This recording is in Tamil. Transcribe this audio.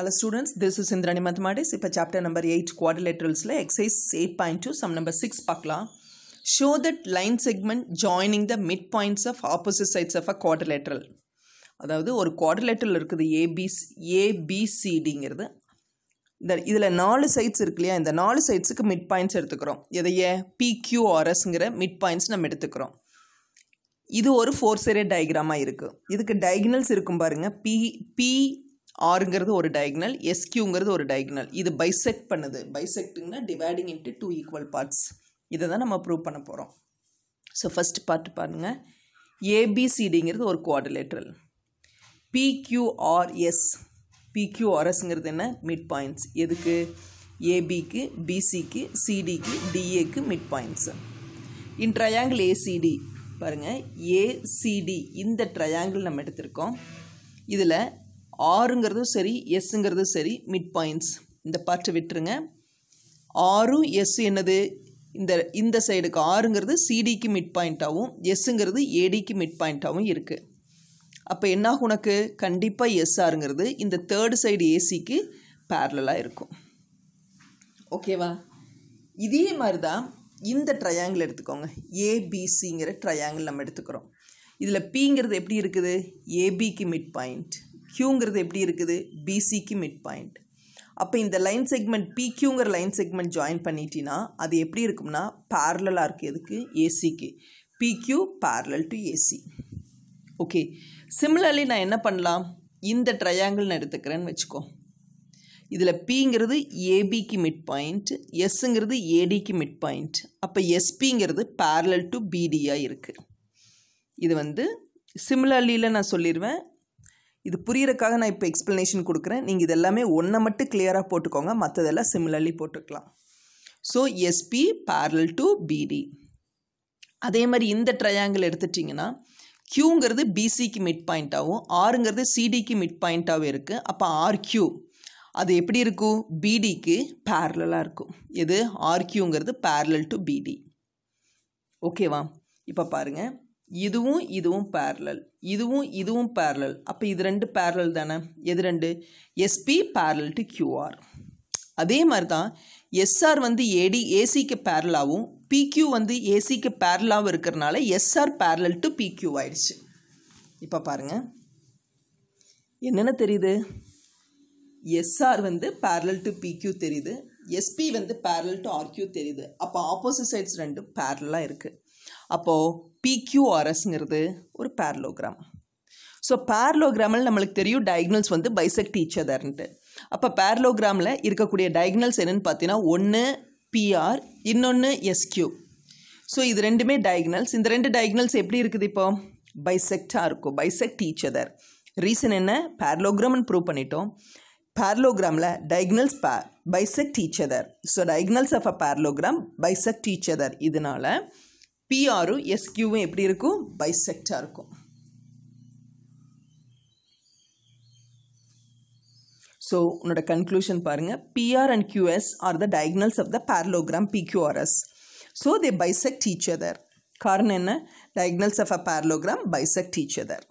Hello students, this is Indrani Mathematics. If chapter number 8 quadrilaterals la exercise 8.2 sum number 6 pakla. Show that line segment joining the midpoints of opposite sides of a quadrilateral. அதாவது ஒரு குவாட்ரிலேட்டரல் இருக்குது ஏபிசி ஏபிசிடிங்கிறது இந்த இதில் நாலு சைட்ஸ் இருக்கு இல்லையா இந்த நாலு சைட்ஸுக்கு மிட் பாயிண்ட்ஸ் எடுத்துக்கிறோம் எதையே பிக்யூஆர்எஸ்ங்கிற மிட் பாயிண்ட்ஸ் நம்ம எடுத்துக்கிறோம் இது ஒரு ஃபோர் சைடட் டயக்ராமாக இருக்குது இதுக்கு டயக்னல்ஸ் இருக்கும் பாருங்கள் பி பி ஆறுங்கிறது ஒரு டயக்னல் எஸ்கியூங்கிறது ஒரு டயக்னல் இது பைசெக்ட் பண்ணுது பைசெக்ட்டுங்கன்னா dividing into two equal parts இதை தான் நம்ம ப்ரூவ் பண்ண போகிறோம் ஸோ ஃபஸ்ட் பார்ட் பாருங்கள் ஏபிசிடிங்கிறது ஒரு குவாடிலேட்ரல் பிக்யூஆர்எஸ் பிக்யூஆர்எஸ்ங்கிறது என்ன மிட் பாயிண்ட்ஸ் எதுக்கு ஏபிக்கு பிசிக்கு சிடிக்கு டிஏக்கு mid points in triangle ACD பாருங்கள் ஏசிடி இந்த ட்ரையாங்கிள் நம்ம எடுத்திருக்கோம் இதில் ஆறுங்கிறதும் சரி எஸ்ஸுங்கிறதும் சரி மிட் பாயிண்ட்ஸ் இந்த பார்ட்டு விட்டுருங்க ஆறும் எஸ் என்னது இந்த இந்த சைடுக்கு ஆறுங்கிறது சிடிக்கு மிட் பாயிண்ட்டாகவும் எஸ்ஸுங்கிறது ஏடிக்கு மிட் பாயிண்ட்டாகவும் இருக்குது அப்போ என்னாகும் உனக்கு கண்டிப்பாக எஸ் ஆருங்கிறது இந்த தேர்டு சைடு ஏசிக்கு பேரலாக இருக்கும் ஓகேவா இதே மாதிரி தான் இந்த ட்ரையாங்கிள் எடுத்துக்கோங்க ஏபிசிங்கிற ட்ரையாங்கிள் நம்ம எடுத்துக்கிறோம் இதில் பிங்கிறது எப்படி இருக்குது ஏபிக்கு மிட் பாயிண்ட் கியூங்கிறது எப்படி இருக்குது பிசிக்கு மிட் பாயிண்ட் அப்போ இந்த லைன் செக்மெண்ட் பிக்யூங்கிற லைன் செக்மெண்ட் ஜாயின் பண்ணிட்டீங்கன்னா அது எப்படி இருக்கும்னா பேரலாக இருக்குது எதுக்கு ஏசிக்கு PQ parallel to AC okay similarly நான் என்ன பண்ணலாம் இந்த ட்ரையாங்கிள் நான் எடுத்துக்கிறேன்னு வச்சுக்கோ இதில் பிங்கிறது ஏபிக்கு மிட் பாயிண்ட் எஸ்ஸுங்கிறது ஏடிக்கு மிட் பாயிண்ட் அப்போ எஸ்பிங்கிறது பேரலல் டு பிடியாக இருக்குது இது வந்து சிமிலர்லியில் நான் சொல்லிடுவேன் இது புரியறதுக்காக நான் இப்போ எக்ஸ்ப்ளனேஷன் கொடுக்குறேன் நீங்கள் இது எல்லாமே ஒன்றை மட்டும் கிளியராக போட்டுக்கோங்க மற்றதெல்லாம் சிமிலர்லி போட்டுக்கலாம் ஸோ எஸ்பி பேரல் டு பிடி அதே மாதிரி இந்த ட்ரையாங்கிள் எடுத்துட்டிங்கன்னா கியூங்கிறது பிசிக்கு மிட் பாயிண்ட்டாகவும் ஆருங்கிறது சிடிக்கு மிட் பாயிண்ட்டாகவும் இருக்குது அப்போ ஆர்கியூ அது எப்படி இருக்கும் பிடிக்கு பேரலாக இருக்கும் எது ஆர்கியூங்கிறது பேரலல் டு பிடி ஓகேவா இப்போ பாருங்கள் இதுவும் இதுவும் பேரலல் இதுவும் இதுவும் பேரலல் அப்போ இது ரெண்டு பேரலல் தானே எது ரெண்டு எஸ்பி பேரல் டு கியூஆர் அதே மாதிரி தான் எஸ்ஆர் வந்து ஏடி ஏசிக்கு பேரலாகவும் பிக்யூ வந்து ஏசிக்கு பேரலாகவும் இருக்கிறனால எஸ்ஆர் பேரலல் டு பிக்யூ ஆயிடுச்சு இப்போ பாருங்கள் என்னென்ன தெரியுது எஸ்ஆர் வந்து பேரலல் டு பிக்யூ தெரியுது எஸ்பி வந்து பேரல் டு ஆர்கியூ தெரியுது அப்போ ஆப்போசிட் சைட்ஸ் ரெண்டும் பேரலாக இருக்குது அப்போது பிக்யூஆர்எஸ்ங்கிறது ஒரு பேரலோகிராம் ஸோ பேரலோகிராமில் நம்மளுக்கு தெரியும் டயக்னல்ஸ் வந்து பைசெக்ட் ஈச் அப்போ பேரலோகிராமில் இருக்கக்கூடிய டயக்னல்ஸ் என்னென்னு பார்த்தீங்கன்னா ஒன்று பிஆர் இன்னொன்று எஸ்கியூ ஸோ இது ரெண்டுமே டயக்னல்ஸ் இந்த ரெண்டு டயக்னல்ஸ் எப்படி இருக்குது இப்போ பைசெக்டாக இருக்கும் பைசெக்ட் ஈச் அதர் ரீசன் என்ன பேரலோகிராம்னு ப்ரூவ் பண்ணிட்டோம் பேரலோகிராமில் டயக்னல்ஸ் பே bisect each other so diagonals of a parallelogram bisect each other இதனால் பிஆரும் எஸ்கியூவும் எப்படி இருக்கும் பைசெக்டாக இருக்கும் ஸோ உன்னோட கன்க்ளூஷன் பாருங்கள் PR and QS are the diagonals of the parallelogram PQRS so they bisect each other காரணம் என்ன diagonals of a parallelogram bisect teacher other